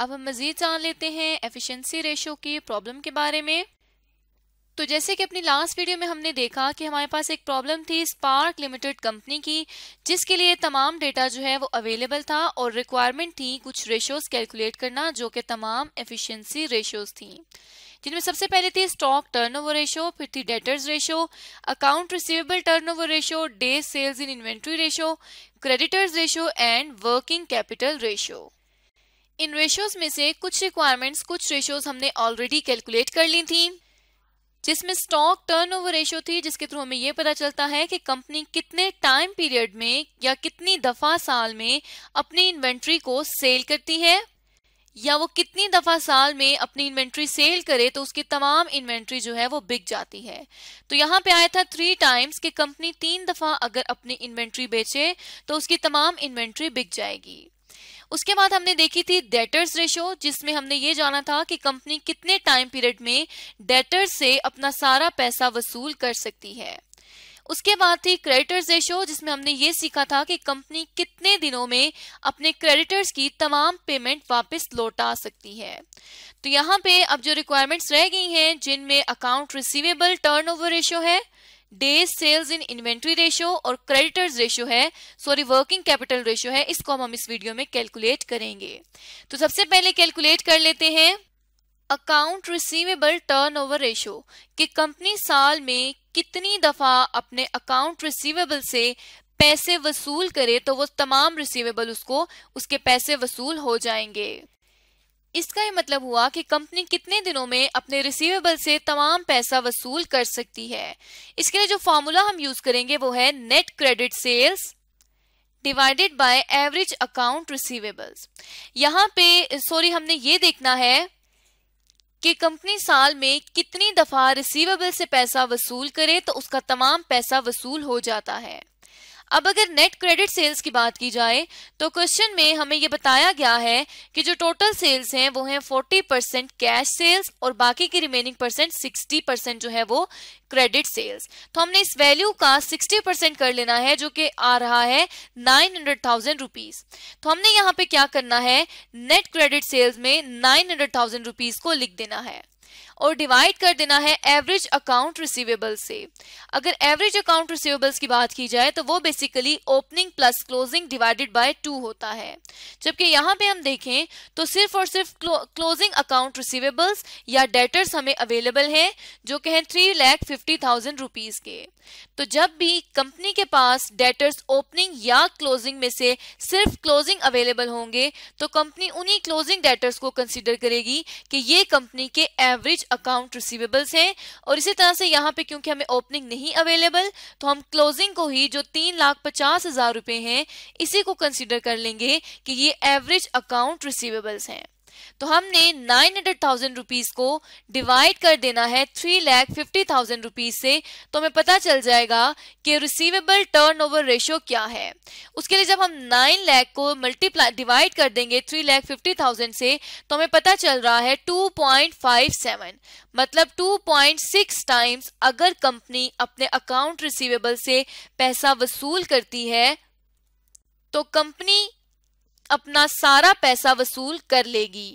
अब हम मज़ीद जान लेते हैं एफिशिएंसी रेशो की प्रॉब्लम के बारे में तो जैसे कि अपनी लास्ट वीडियो में हमने देखा कि हमारे पास एक प्रॉब्लम थी स्पार्क लिमिटेड कंपनी की जिसके लिए तमाम डेटा जो है वो अवेलेबल था और रिक्वायरमेंट थी कुछ रेशोज कैलकुलेट करना जो कि तमाम एफिशिएंसी रेशोज थी जिनमें सबसे पहले थी स्टॉक टर्नओवर रेशो फिर थी debtors ratio account receivable turnover ratio day sales in inventory ratio creditors ratio and working capital ratio इन रेशियोज में से कुछ रिक्वायरमेंट्स कुछ रेशियोज हमने ऑलरेडी कैलकुलेट कर ली थी जिसमें स्टॉक टर्नओवर रेशियो थी जिसके थ्रू हमें ये पता चलता है कि कंपनी कितने टाइम पीरियड में या कितनी दफा साल में अपनी इन्वेंट्री को सेल करती है या वो कितनी दफा साल में अपनी इन्वेंट्री सेल करे तो उसकी तमाम इन्वेंट्री जो है वो बिक जाती है तो यहाँ पे आया था थ्री टाइम्स कि कंपनी तीन दफा अगर अपनी इन्वेंट्री बेचे तो उसकी तमाम इन्वेंट्री बिक जाएगी उसके बाद हमने देखी थी डेटर्स रेशो जिसमें हमने ये जाना था कि कंपनी कितने टाइम पीरियड में डेटर से अपना सारा पैसा वसूल कर सकती है उसके बाद थी क्रेडिटर्स रेशो जिसमें हमने ये सीखा था कि कंपनी कितने दिनों में अपने क्रेडिटर्स की तमाम पेमेंट वापस लौटा सकती है तो यहाँ पे अब जो रिक्वायरमेंट्स रह गई हैं जिनमें अकाउंट रिसीवेबल टर्नओवर रेशो है days sales in inventory ratio और क्रेडिटर्स रेशियो है सॉरी वर्किंग कैपिटल रेशियो है इसको हम इस वीडियो में कैलकुलेट करेंगे तो सबसे पहले कैलकुलेट कर लेते हैं अकाउंट रिसीवेबल टर्नओवर रेशियो कि कंपनी साल में कितनी दफा अपने अकाउंट रिसीवेबल से पैसे वसूल करे तो वो तमाम रिसीवेबल उसको उसके पैसे वसूल हो जाएंगे इसका यह मतलब हुआ कि कंपनी कितने दिनों में अपने रिसीवेबल से तमाम पैसा वसूल कर सकती है इसके लिए जो फॉर्मूला हम यूज करेंगे वो है net credit sales divided by average account receivables यहाँ पे सॉरी हमने ये देखना है कि कंपनी साल में कितनी दफा रिसीवेबल से पैसा वसूल करे तो उसका तमाम पैसा वसूल हो जाता है अब अगर नेट क्रेडिट सेल्स की बात की जाए तो क्वेश्चन में हमें ये बताया गया है कि जो टोटल सेल्स हैं वो हैं 40 परसेंट कैश सेल्स और बाकी की रिमेनिंग परसेंट 60 परसेंट जो है वो क्रेडिट सेल्स तो हमने इस वैल्यू का 60 परसेंट कर लेना है जो कि आ रहा है नाइन हंड्रेड थाउजेंड तो हमने यहाँ पे क्या करना है नेट क्रेडिट सेल्स में नाइन हंड्रेड थाउजेंड को लिख देना है और डिवाइड कर देना है एवरेज अकाउंट रिसीवेबल से अगर एवरेज अकाउंट रिसीवेबल्स की बात की जाए तो वो basically opening plus closing divided by two होता है जबकि यहाँ पे हम देखें तो सिर्फ और सिर्फ क्लोजिंग अकाउंट रिसीवेबल्स या डेटर्स हमें अवेलेबल हैं जो कि हैं three lakh fifty thousand rupees के तो जब भी कंपनी के पास डेटर्स ओपनिंग या क्लोजिंग में से सिर्फ क्लोजिंग अवेलेबल होंगे तो कंपनी उन्हीं क्लोजिंग डेटर्स को कंसिडर करेगी कि ये कंपनी के एवरेज अकाउंट रिसीवेबल्स है और इसी तरह से यहाँ पे क्योंकि हमें ओपनिंग नहीं अवेलेबल तो हम क्लोजिंग को ही जो तीन लाख पचास हजार रुपए हैं इसी को कंसिडर कर लेंगे कि ये एवरेज अकाउंट रिसीवेबल्स हैं तो हमने नाइन हंड्रेड थाउजेंड रुपीज को डिवाइड कर देना है three lakh fifty thousand rupees से तो हमें पता चल जाएगा कि रिसीवेबल टर्नओवर रेशियो क्या है उसके लिए जब हम नाइन लैख को मल्टीप्लाई डिवाइड कर देंगे थ्री लैख फिफ्टी थाउजेंड से तो हमें पता चल रहा है टू पॉइंट फाइव सेवन मतलब टू पॉइंट सिक्स टाइम्स अगर कंपनी अपने अकाउंट रिसीवेबल से पैसा वसूल करती है तो कंपनी अपना सारा पैसा वसूल कर लेगी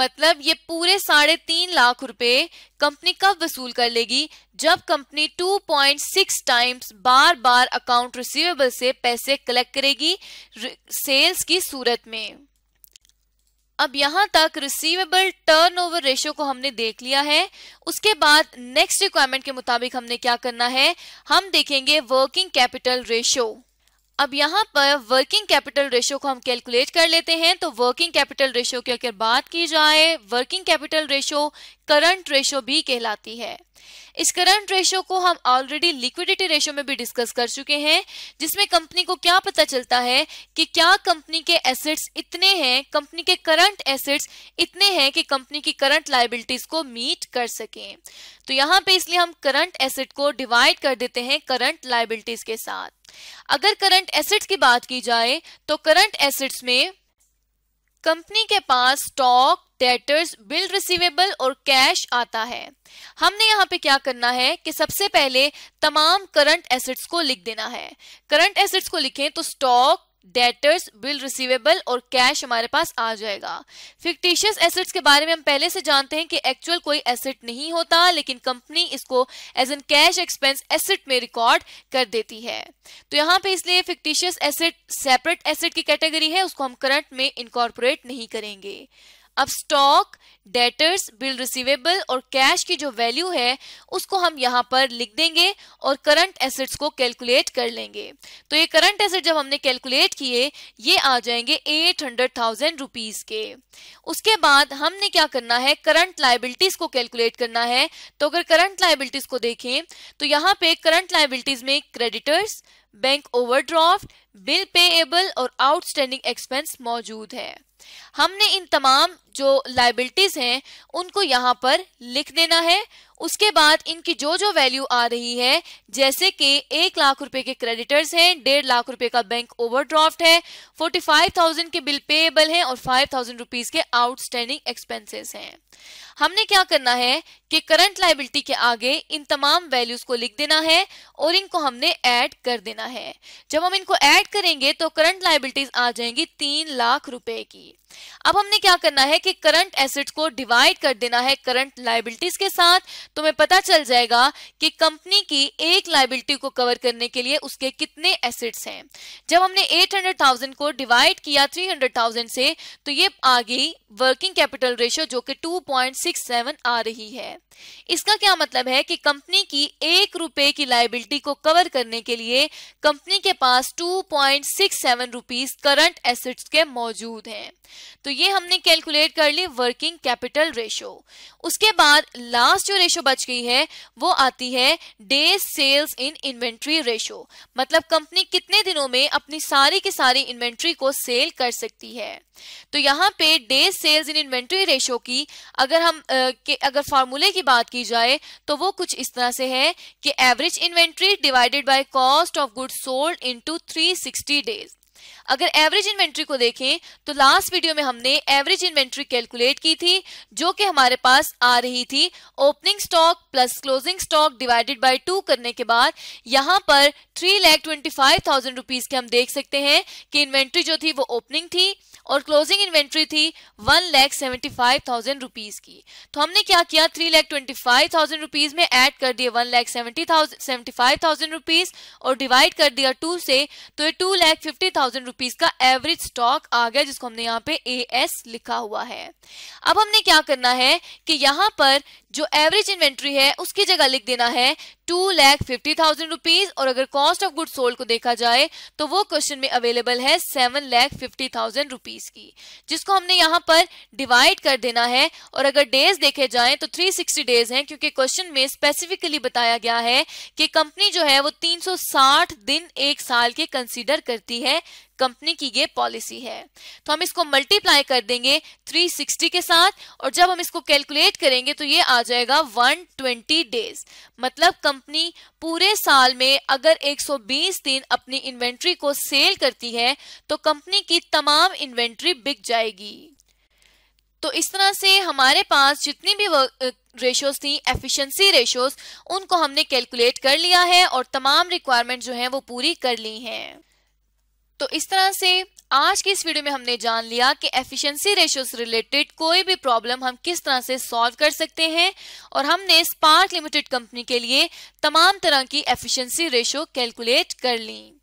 मतलब ये पूरे साढ़े तीन लाख रुपए कंपनी कब वसूल कर लेगी जब कंपनी 2.6 टाइम्स बार बार अकाउंट रिसीवेबल से पैसे कलेक्ट करेगी सेल्स की सूरत में अब यहां तक रिसीवेबल टर्नओवर रेशियो को हमने देख लिया है उसके बाद नेक्स्ट रिक्वायरमेंट के मुताबिक हमने क्या करना है हम देखेंगे वर्किंग कैपिटल रेशियो अब यहाँ पर वर्किंग कैपिटल रेशियो को हम कैलकुलेट कर लेते हैं तो वर्किंग कैपिटल रेशियो की अगर बात की जाए working capital ratio current ratio भी कहलाती है इस करंट रेशो को हम ऑलरेडी लिक्विडिटी रेशो में भी डिस्कस कर चुके हैं जिसमें कंपनी को क्या पता चलता है कि क्या कंपनी के एसेट्स इतने हैं कंपनी के करंट एसेट्स इतने हैं कि कंपनी की करंट लाइबिलिटीज को मीट कर सकें तो यहाँ पे इसलिए हम करंट एसेट को डिवाइड कर देते हैं करंट लाइबिलिटीज के साथ अगर करंट एसेट्स की बात की जाए तो करंट एसेट्स में कंपनी के पास स्टॉक डेटर्स बिल रिसीवेबल और कैश आता है हमने यहाँ पे क्या करना है कि सबसे पहले तमाम करंट एसेट्स को लिख देना है करंट एसेट्स को लिखें तो स्टॉक डेटर्स बिल रिसीवेबल और कैश हमारे पास आ जाएगा फिक्टिशियस एसेट्स के बारे में हम पहले से जानते हैं कि एक्चुअल कोई एसेट नहीं होता लेकिन कंपनी इसको as an cash expense asset में रिकॉर्ड कर देती है तो यहाँ पे इसलिए फिक्टिशियस एसेट सेपरेट एसेट की कैटेगरी है उसको हम करंट में इनकॉर्पोरेट नहीं करेंगे अब स्टॉक डेटर्स बिल रिसीवेबल और कैश की जो वैल्यू है उसको हम यहाँ पर लिख देंगे और करंट एसेट्स को कैलकुलेट कर लेंगे तो ये करंट एसेट जब हमने कैलकुलेट किए ये आ जाएंगे एट हंड्रेड थाउजेंड रुपीज के उसके बाद हमने क्या करना है करंट लाइबिलिटीज को कैलकुलेट करना है तो अगर करंट लाइबिलिटीज को देखें तो यहाँ पे करंट लाइबिलिटीज में creditors bank draft bill payable और आउटस्टैंडिंग एक्सपेंस मौजूद है हमने इन तमाम जो लाइबिलिटीज हैं उनको यहाँ पर लिख देना है उसके बाद इनकी जो जो वैल्यू आ रही है जैसे कि एक लाख रुपए के क्रेडिटर्स हैं डेढ़ लाख रुपए का बैंक ओवरड्राफ्ट है फोर्टी फाइव थाउजेंड के बिल पेएबल हैं और फाइव थाउजेंड रुपीज के आउटस्टैंडिंग एक्सपेंसेस हैं हमने क्या करना है कि करंट लाइबिलिटी के आगे इन तमाम वैल्यूज को लिख देना है और इनको हमने ऐड कर देना है जब हम इनको ऐड करेंगे तो करंट लाइबिलिटीज आ जाएंगी तीन लाख रुपए की अब हमने क्या करना है कि करंट एसेट्स को डिवाइड कर देना है करंट लाइबिलिटीज के साथ तुम्हें तो पता चल जाएगा कि कंपनी की एक लाइबिलिटी को कवर करने के लिए उसके कितने एसेट्स हैं जब हमने 800,000 को डिवाइड किया 300,000 से तो ये आ गई वर्किंग कैपिटल रेशियो जो कि 2.6 सिक्स सेवन आ रही है इसका क्या मतलब है कि कंपनी की एक रुपए की लाइबिलिटी को कवर करने के लिए कंपनी के पास two point six seven rupees current assets के मौजूद हैं तो ये हमने कैलकुलेट कर ली वर्किंग कैपिटल रेशो उसके बाद लास्ट जो रेशो बच गई है वो आती है day sales in inventory ratio मतलब कंपनी कितने दिनों में अपनी सारी की सारी इन्वेंट्री को सेल कर सकती है तो यहाँ पे day sales in inventory ratio की अगर हम हम आ, के अगर फार्मूले की बात की जाए तो वो कुछ इस तरह से है कि average inventory divided by cost of goods sold into 360 days अगर एवरेज इन्वेंट्री को देखें तो लास्ट वीडियो में हमने एवरेज इन्वेंट्री कैलकुलेट की थी जो कि हमारे पास आ रही थी opening stock plus closing stock divided by two करने के बाद यहां पर three lakh twenty five thousand rupees के हम देख सकते हैं कि इन्वेंट्री जो थी वो ओपनिंग थी और क्लोजिंग इन्वेंट्री थी one lakh seventy five thousand rupees की तो हमने क्या किया three lakh twenty five thousand rupees में ऐड कर दिए one lakh seventy thousand seventy five thousand rupees और डिवाइड कर दिया टू से तो ये two lakh fifty thousand rupees का एवरेज स्टॉक आ गया जिसको हमने यहाँ पे ए एस लिखा हुआ है अब हमने क्या करना है कि यहाँ पर जो एवरेज इन्वेंट्री है उसकी जगह लिख देना है two lakh fifty thousand rupees और अगर कॉस्ट ऑफ गुड सोल्ड को देखा जाए तो वो क्वेश्चन में अवेलेबल है seven lakh fifty thousand rupees rupees की जिसको हमने यहाँ पर डिवाइड कर देना है और अगर डेज देखे जाए तो 360 डेज हैं क्योंकि क्वेश्चन में स्पेसिफिकली बताया गया है कि कंपनी जो है वो 360 दिन एक साल के कंसीडर करती है कंपनी की ये पॉलिसी है तो हम इसको मल्टीप्लाई कर देंगे 360 के साथ और जब हम इसको कैलकुलेट करेंगे तो ये आ जाएगा 120 डेज मतलब कंपनी पूरे साल में अगर 120 दिन अपनी इन्वेंट्री को सेल करती है तो कंपनी की तमाम इन्वेंट्री बिक जाएगी तो इस तरह से हमारे पास जितनी भी रेशोज थी एफिशिएंसी रेशोज उनको हमने कैलकुलेट कर लिया है और तमाम रिक्वायरमेंट जो है वो पूरी कर ली हैं तो इस तरह से आज की इस वीडियो में हमने जान लिया कि एफिशिएंसी रेशियो से रिलेटेड कोई भी प्रॉब्लम हम किस तरह से सॉल्व कर सकते हैं और हमने स्पार्क लिमिटेड कंपनी के लिए तमाम तरह की एफिशिएंसी रेशियो कैलकुलेट कर ली